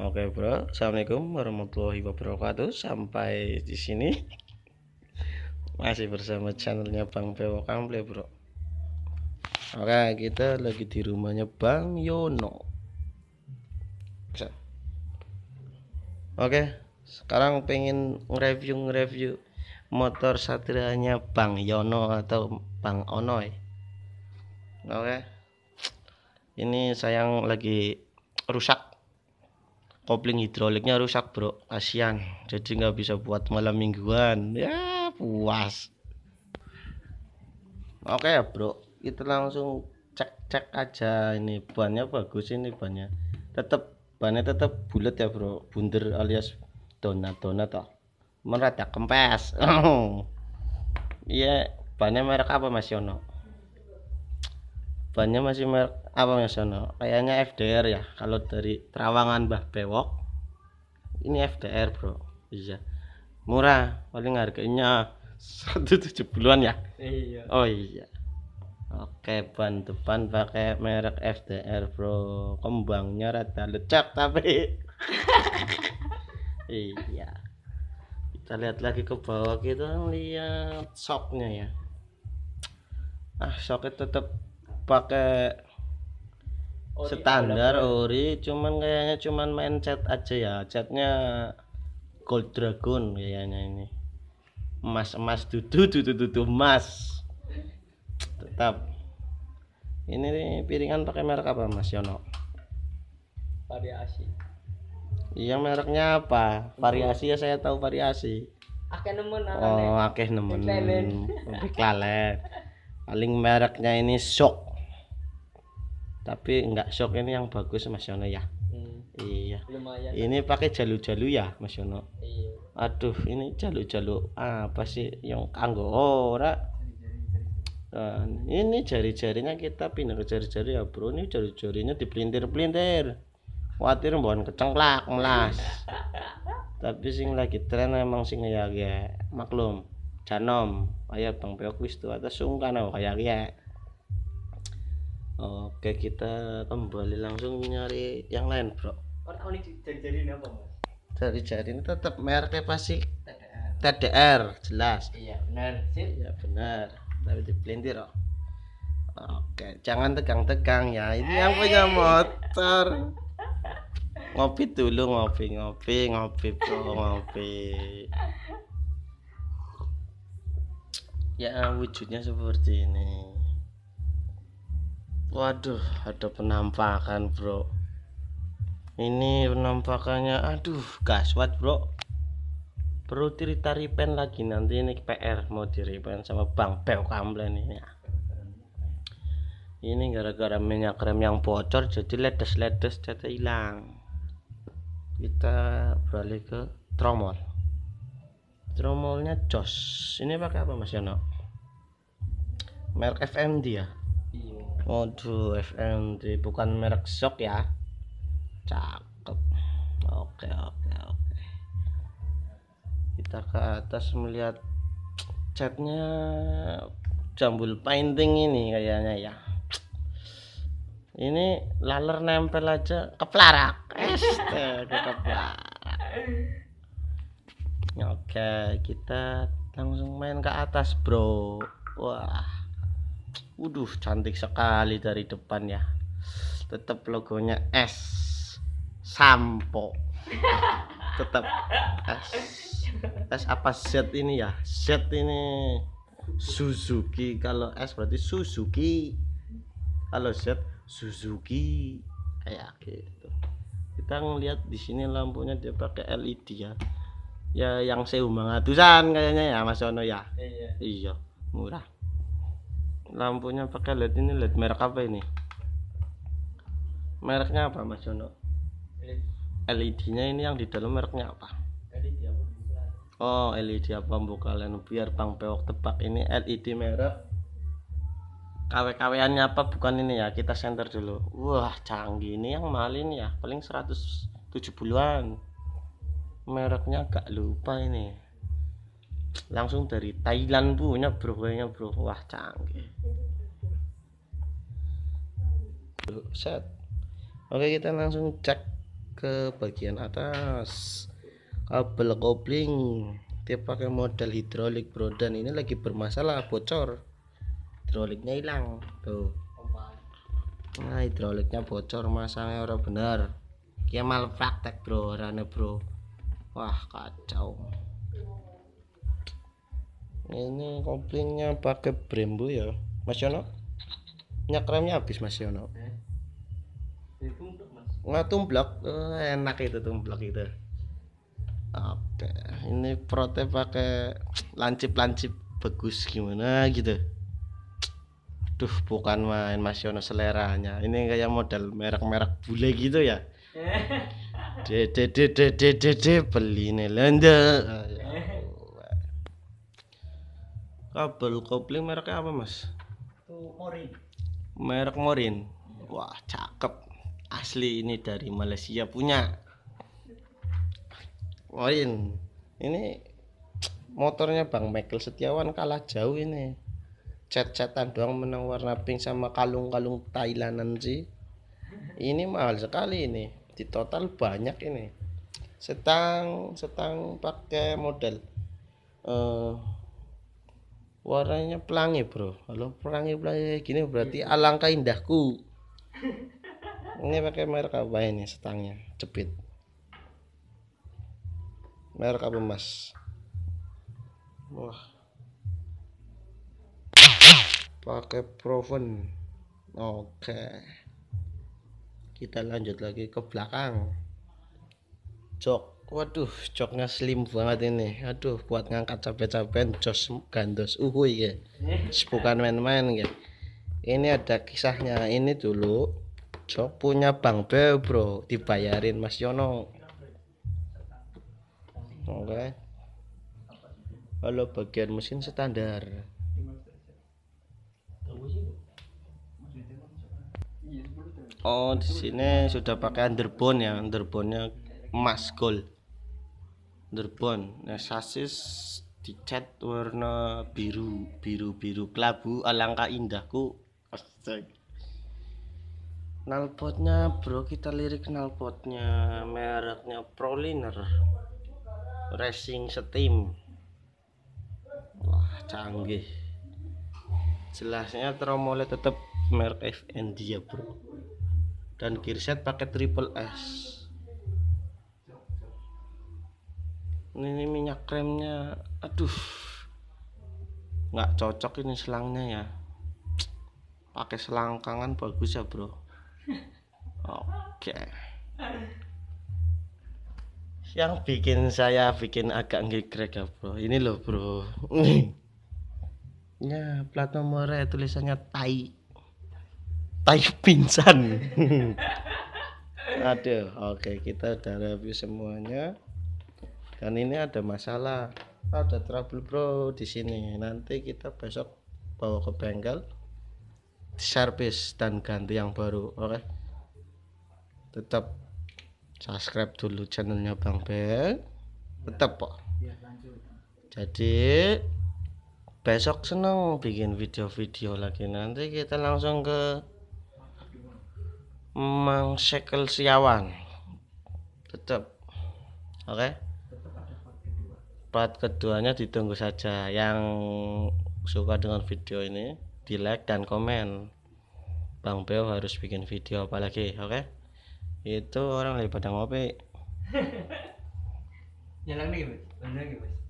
Oke bro, assalamualaikum warahmatullahi wabarakatuh. Sampai di sini masih bersama channelnya Bang Pewo Kamble bro. Oke kita lagi di rumahnya Bang Yono. Oke sekarang pengen review review motor satrianya Bang Yono atau Bang Onoi. Oke ini sayang lagi rusak kopling hidroliknya rusak bro kasihan jadi nggak bisa buat malam mingguan ya puas oke ya bro kita langsung cek cek aja ini bannya bagus ini bannya tetap bannya tetap bulat ya bro bunder alias donat donat toh merata kempes iya yeah, bannya merek apa mas Yono bannya masih merek apa mas Yono kayaknya FDR ya kalau dari Terawangan bah Bewok ini FDR bro iya murah paling harganya 170-an ya iya oh iya oke ban depan pakai merek FDR bro kembangnya rada lecak tapi iya kita lihat lagi ke bawah kita lihat soknya ya ah shocknya tetap pakai ori, standar oh, ori cuman kayaknya cuman main cat aja ya catnya gold dragon kayaknya ini emas emas dudu dudu dudu emas tetap ini nih, piringan pakai merek apa mas Yono variasi iya mereknya apa variasi ya saya tahu variasi akeh nemen oh akeh nemen big paling mereknya ini shock tapi enggak shock ini yang bagus Mas Yono ya hmm. iya Lumayan. ini pakai jalu-jalu ya Mas Yono iya. aduh ini jalu-jalu apa sih yang kanggo ora nah, ini jari-jarinya kita pindah ke jari-jari ya bro ini jari-jarinya dipelintir-pelintir khawatir mohon kecengklak melas tapi sing lagi tren emang sing ya maklum canom kayak bang wis tuh atas sungkan oh, kayak kayak Oke, kita kembali langsung nyari yang lain, Bro. dari apa, Mas? Cari cari ini tetap merek pasti TDR. TDR, jelas. Iya, benar sih. Iya, benar. Tapi pelintir oh. Oke, jangan tegang-tegang ya. Ini yang punya motor. Ngopi dulu, ngopi, ngopi, ngopi, bro, ngopi. Ya, wujudnya seperti ini waduh ada penampakan bro ini penampakannya aduh gaswat bro perlu cerita repaint lagi nanti ini PR mau di sama Bang Beo nih. ini ini gara-gara minyak rem yang bocor jadi ledes-ledes jadi hilang kita beralih ke tromol tromolnya jos ini pakai apa mas Yono Merk FMD ya modul fm bukan merek shock ya cakep oke oke oke kita ke atas melihat catnya jambul painting ini kayaknya ya ini laler nempel aja keplarak Astaga keplarak oke kita langsung main ke atas bro wah Waduh, cantik sekali dari depan ya. Tetap logonya S. Sampo. Tetap S. S apa set ini ya? Set ini Suzuki. Kalau S berarti Suzuki. Kalau set Suzuki. Kayak gitu. Kita ngelihat di sini lampunya dia pakai LED ya. Ya yang seumbang atusan kayaknya ya Mas Ono ya. Iya. Iya, murah lampunya pakai led ini led merek apa ini mereknya apa mas Jono LED-nya ini yang di dalam mereknya apa oh LED apa bu kalian biar bang pewok tebak ini LED merek kw kw apa bukan ini ya kita center dulu wah canggih ini yang mahal ini ya paling 170-an mereknya gak lupa ini langsung dari Thailand punya bro kayaknya bro wah canggih set oke kita langsung cek ke bagian atas kabel kopling dia pakai model hidrolik bro dan ini lagi bermasalah bocor hidroliknya hilang tuh nah hidroliknya bocor masangnya orang benar dia malpraktek bro rane bro wah kacau ini koplingnya pakai Brembo ya Mas Yono minyak remnya habis Mas Yono eh, Ngatumplok, nggak tumblok eh, enak itu tumblok itu oke ini prote pakai lancip-lancip bagus gimana gitu Duh, bukan main Mas Yono seleranya. Ini kayak model merek-merek bule gitu ya. Eh. Dede dede dede dede beli nih lenda kabel kopling mereknya apa mas? itu Morin merek Morin wah cakep asli ini dari Malaysia punya Morin ini motornya Bang Michael Setiawan kalah jauh ini cat-catan doang menang warna pink sama kalung-kalung Thailandan sih ini mahal sekali ini di total banyak ini setang setang pakai model uh, warnanya pelangi bro kalau pelangi pelangi kayak gini berarti alangkah indahku ini pakai merek apa ini setangnya jepit merek apa mas wah pakai proven oke kita lanjut lagi ke belakang jok waduh coknya slim banget ini aduh buat ngangkat capek capek jos gandos uhuy ya bukan main-main ya ini ada kisahnya ini dulu Cok punya Bang Bel bro dibayarin Mas Yono oke okay. halo bagian mesin standar Oh, di sini sudah pakai underbone ya, underbone-nya emas gold. Derbon nah, sasis dicat warna biru biru biru kelabu alangkah indahku Astaga. nalpotnya bro kita lirik nalpotnya mereknya Proliner Racing Steam wah canggih jelasnya tromolnya tetap merek FND ya bro dan gearset pakai triple S ini minyak kremnya aduh nggak cocok ini selangnya ya pakai selang kangen bagus ya bro oke okay. yang bikin saya bikin agak ngegrek ya bro ini loh bro ya plat nomornya tulisannya tai tai pingsan aduh oke okay, kita udah review semuanya dan ini ada masalah ada trouble bro di sini nanti kita besok bawa ke bengkel service dan ganti yang baru oke okay? tetap subscribe dulu channelnya Bang Ben tetap kok iya, jadi besok seneng bikin video-video lagi nanti kita langsung ke Mang Sekel Siawan tetap oke okay? part keduanya ditunggu saja yang suka dengan video ini di like dan komen Bang Beo harus bikin video apalagi, oke okay? itu orang lagi pada ngopi Nyalang nih nih